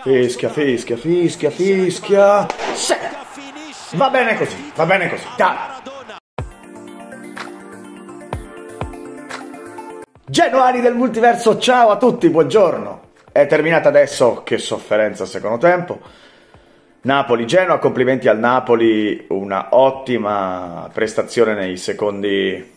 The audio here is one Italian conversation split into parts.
Fischia, fischia, fischia, fischia. Sì. Va bene così, va bene così. Dai. Genuani del multiverso, ciao a tutti, buongiorno. È terminata adesso, che sofferenza secondo tempo. Napoli-Genoa, complimenti al Napoli, una ottima prestazione nei secondi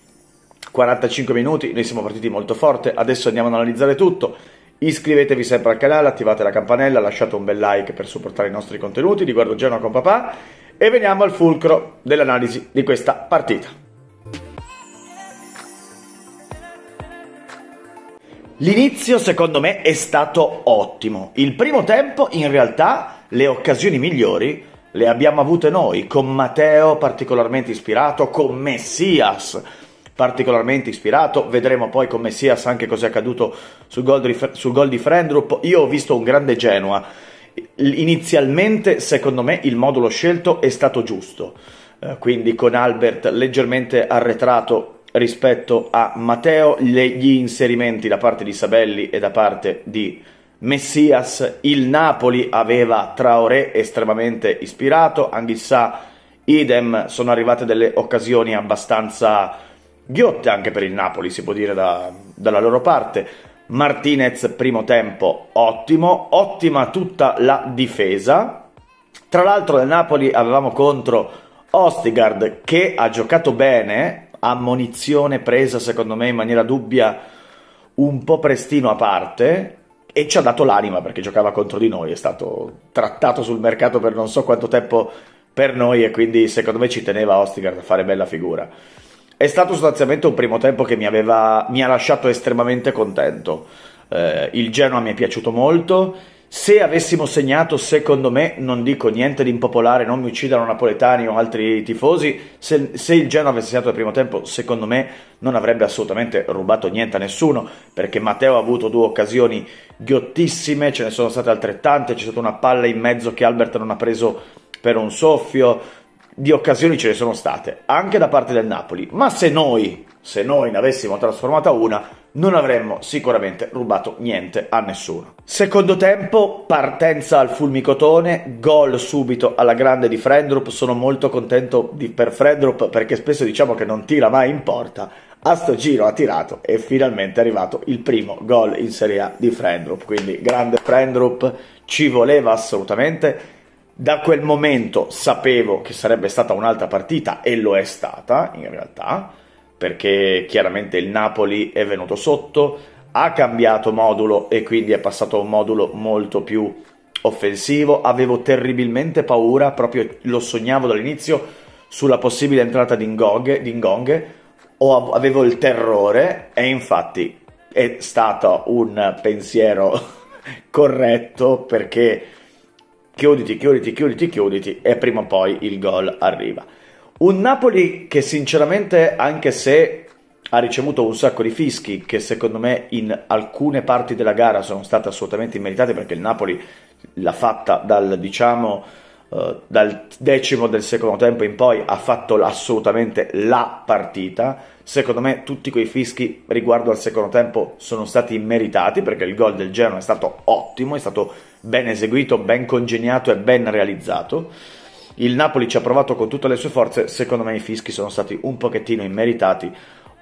45 minuti. Noi siamo partiti molto forte, adesso andiamo ad analizzare tutto. Iscrivetevi sempre al canale, attivate la campanella, lasciate un bel like per supportare i nostri contenuti di Guardo Genoa con papà e veniamo al fulcro dell'analisi di questa partita. L'inizio secondo me è stato ottimo. Il primo tempo in realtà le occasioni migliori le abbiamo avute noi, con Matteo particolarmente ispirato, con Messias particolarmente ispirato, vedremo poi con Messias anche cos'è accaduto sul gol di, sul gol di Frendrup. Io ho visto un grande Genoa, inizialmente secondo me il modulo scelto è stato giusto, eh, quindi con Albert leggermente arretrato rispetto a Matteo, le, gli inserimenti da parte di Sabelli e da parte di Messias, il Napoli aveva Traoré estremamente ispirato, Anghissà idem, sono arrivate delle occasioni abbastanza ghiotte anche per il Napoli, si può dire da, dalla loro parte. Martinez, primo tempo ottimo, ottima tutta la difesa. Tra l'altro nel Napoli avevamo contro Ostigard che ha giocato bene, ammonizione presa secondo me in maniera dubbia un po' prestino a parte e ci ha dato l'anima perché giocava contro di noi, è stato trattato sul mercato per non so quanto tempo per noi e quindi secondo me ci teneva Ostigard a fare bella figura è stato sostanzialmente un primo tempo che mi, aveva, mi ha lasciato estremamente contento. Eh, il Genoa mi è piaciuto molto. Se avessimo segnato, secondo me, non dico niente di impopolare, non mi uccidano napoletani o altri tifosi, se, se il Genoa avesse segnato il primo tempo, secondo me non avrebbe assolutamente rubato niente a nessuno, perché Matteo ha avuto due occasioni ghiottissime, ce ne sono state altrettante, c'è stata una palla in mezzo che Albert non ha preso per un soffio, di occasioni ce ne sono state, anche da parte del Napoli, ma se noi, se noi ne avessimo trasformata una, non avremmo sicuramente rubato niente a nessuno. Secondo tempo, partenza al fulmicotone, gol subito alla grande di Frendrup, sono molto contento di, per Frendrup perché spesso diciamo che non tira mai in porta, a sto giro ha tirato e finalmente è arrivato il primo gol in Serie A di Frendrup, quindi grande Frendrup, ci voleva assolutamente da quel momento sapevo che sarebbe stata un'altra partita e lo è stata in realtà, perché chiaramente il Napoli è venuto sotto, ha cambiato modulo e quindi è passato a un modulo molto più offensivo. Avevo terribilmente paura, proprio lo sognavo dall'inizio, sulla possibile entrata di Ngong. O avevo il terrore e infatti è stato un pensiero corretto perché chiuditi, chiuditi, chiuditi, chiuditi e prima o poi il gol arriva. Un Napoli che sinceramente, anche se ha ricevuto un sacco di fischi, che secondo me in alcune parti della gara sono state assolutamente immeritate perché il Napoli l'ha fatta dal, diciamo, eh, dal decimo del secondo tempo in poi, ha fatto assolutamente la partita. Secondo me tutti quei fischi riguardo al secondo tempo sono stati immeritati perché il gol del Genoa è stato ottimo, è stato ben eseguito, ben congegnato e ben realizzato. Il Napoli ci ha provato con tutte le sue forze, secondo me i fischi sono stati un pochettino immeritati.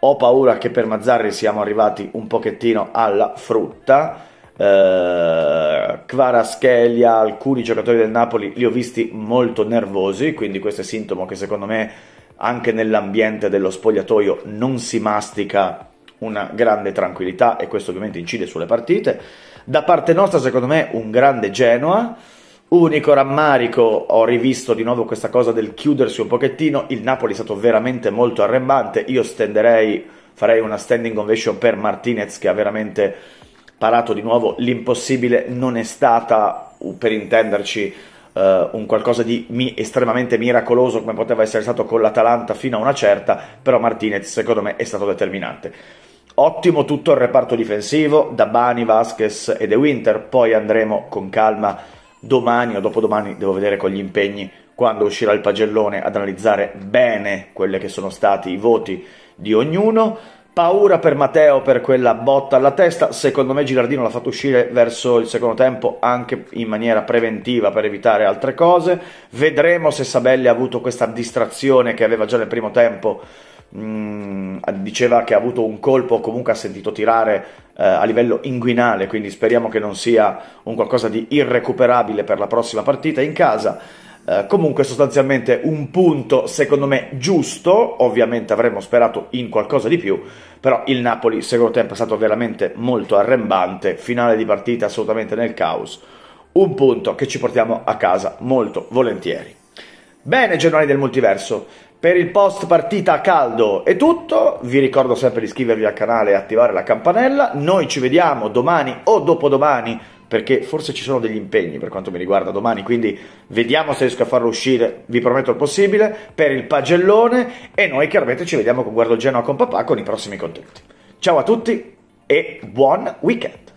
Ho paura che per Mazzarri siamo arrivati un pochettino alla frutta. Eh, Kvaraschelia, alcuni giocatori del Napoli li ho visti molto nervosi, quindi questo è sintomo che secondo me anche nell'ambiente dello spogliatoio non si mastica una grande tranquillità e questo ovviamente incide sulle partite. Da parte nostra, secondo me, un grande Genoa. Unico rammarico, ho rivisto di nuovo questa cosa del chiudersi un pochettino. Il Napoli è stato veramente molto arrembante. Io stenderei, farei una standing ovation per Martinez che ha veramente parato di nuovo. L'impossibile non è stata, uh, per intenderci, Uh, un qualcosa di mi- estremamente miracoloso come poteva essere stato con l'Atalanta fino a una certa, però Martinez secondo me è stato determinante. Ottimo tutto il reparto difensivo, da Bani, Vasquez e De Winter, poi andremo con calma domani o dopodomani, devo vedere con gli impegni, quando uscirà il pagellone ad analizzare bene quelli che sono stati i voti di ognuno. Paura per Matteo per quella botta alla testa, secondo me Girardino l'ha fatto uscire verso il secondo tempo anche in maniera preventiva per evitare altre cose. Vedremo se Sabelli ha avuto questa distrazione che aveva già nel primo tempo Mm, diceva che ha avuto un colpo, comunque ha sentito tirare eh, a livello inguinale, quindi speriamo che non sia un qualcosa di irrecuperabile per la prossima partita in casa. Eh, comunque sostanzialmente un punto secondo me giusto, ovviamente avremmo sperato in qualcosa di più, però il Napoli secondo tempo è stato veramente molto arrembante, finale di partita assolutamente nel caos, un punto che ci portiamo a casa molto volentieri. Bene, generali del multiverso, per il post partita a caldo è tutto, vi ricordo sempre di iscrivervi al canale e attivare la campanella, noi ci vediamo domani o dopodomani perché forse ci sono degli impegni per quanto mi riguarda domani, quindi vediamo se riesco a farlo uscire, vi prometto il possibile, per il pagellone e noi chiaramente ci vediamo con Guardo Genoa con papà con i prossimi contenuti. Ciao a tutti e buon weekend!